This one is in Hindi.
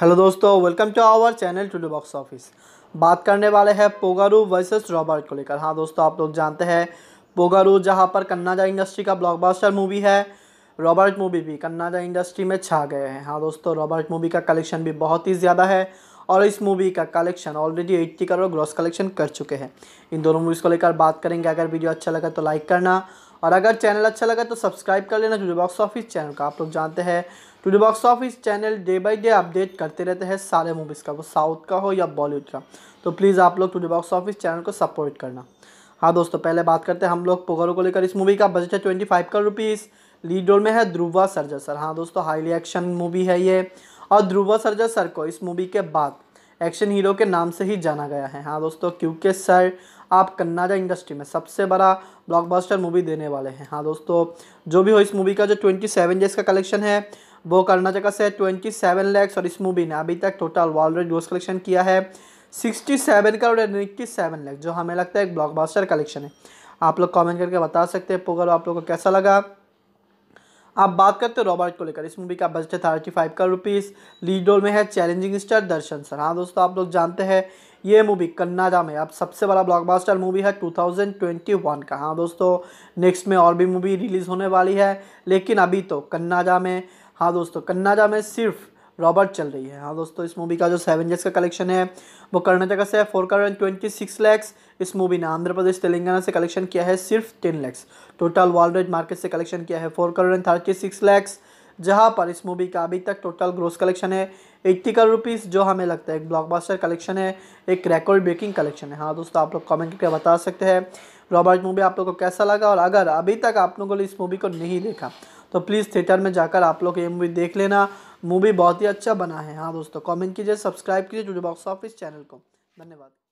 हेलो दोस्तों welcome to our channel today box office बात करने वाले हैं पोगारू वर्सेस रॉबर्ट को लेकर हाँ दोस्तों आप लोग जानते हैं पोगारू जहाँ पर कन्नाजा इंडस्ट्री का ब्लॉकबस्टर मूवी है रॉबर्ट मूवी भी कन्नाजा इंडस्ट्री में छा गए हैं हाँ दोस्तों रॉबर्ट मूवी का कलेक्शन भी बहुत ही ज़्यादा है और इस मूवी का collection already eighty crore gross collection कर चुके हैं इन दोनों मूवीज़ को लेकर बात करेंगे अगर वीडियो अच्छा लगा तो लाइक करना और अगर चैनल अच्छा लगा तो सब्सक्राइब कर लेना टूडे बॉक्स ऑफिस चैनल का आप लोग जानते हैं today box office channel day by day update करते रहते हैं सारे मूवीज़ का वो साउथ का हो या बॉलीवुड का तो प्लीज़ आप लोग टूडे बॉक्स ऑफिस चैनल को सपोर्ट करना हाँ दोस्तों पहले बात करते हैं हम लोग पोगरों को लेकर इस मूवी का बजट है twenty five crore rupees lead role में है ध्रुवा सरजा सर हाँ दोस्तों हाईली एक्शन मूवी है ये और ध्रुव सरजा सर को इस मूवी के बाद एक्शन हीरो के नाम से ही जाना गया है हाँ दोस्तों क्योंकि सर आप कन्नाडा इंडस्ट्री में सबसे बड़ा ब्लॉकबस्टर मूवी देने वाले हैं हाँ दोस्तों जो भी हो इस मूवी का जो ट्वेंटी सेवन डेज का कलेक्शन है वो कर्नाटका से ट्वेंटी सेवन लैक्स और इस मूवी ने अभी तक टोटल रेड ग्रोस कलेक्शन किया है सिक्सटी सेवन करोड़ यानी सेवन लैक्स जो हमें लगता है एक ब्लॉकबस्टर कलेक्शन है आप लोग कॉमेंट करके बता सकते हैं पोगर आप लोग को कैसा लगा आप बात करते हैं रॉबर्ट को लेकर इस मूवी का बजट है थर्टी फाइव का रुपीज़ लीड रोल में है चैलेंजिंग स्टार दर्शन सर हाँ दोस्तों आप लोग जानते हैं ये मूवी कन्नाडा में अब सबसे बड़ा ब्लॉकबस्टर मूवी है 2021 का हाँ दोस्तों नेक्स्ट में और भी मूवी रिलीज़ होने वाली है लेकिन अभी तो कन्नाडा में हाँ दोस्तों कन्नाडा में सिर्फ रॉबर्ट चल रही है हाँ दोस्तों इस मूवी का जो सेवन जेस का कलेक्शन है वो कर्नाटका से है four crore twenty six lakhs इस मूवी ने आंध्र प्रदेश तेलंगाना से कलेक्शन किया है सिर्फ ten lakhs total worldwide market से कलेक्शन किया है four crore thirty six lakhs जहाँ पर इस मूवी का अभी तक टोटल ग्रोस कलेक्शन है एट्टी करोड़ रुपीज़ जो हमें लगता है एक ब्लॉकबास्टर कलेक्शन है एक रेकॉर्ड ब्रेकिंग कलेक्शन है हाँ दोस्तों आप लोग कमेंट करके बता सकते हैं रॉबर्ट मूवी आप लोग को कैसा लगा और अगर अभी तक आप लोगों ने इस मूवी को नहीं देखा तो प्लीज़ थिएटर में जाकर आप लोग ये मूवी देख लेना मूवी बहुत ही अच्छा बना है हाँ दोस्तों कमेंट कीजिए सब्सक्राइब कीजिए जूडो बॉक्स ऑफिस चैनल को धन्यवाद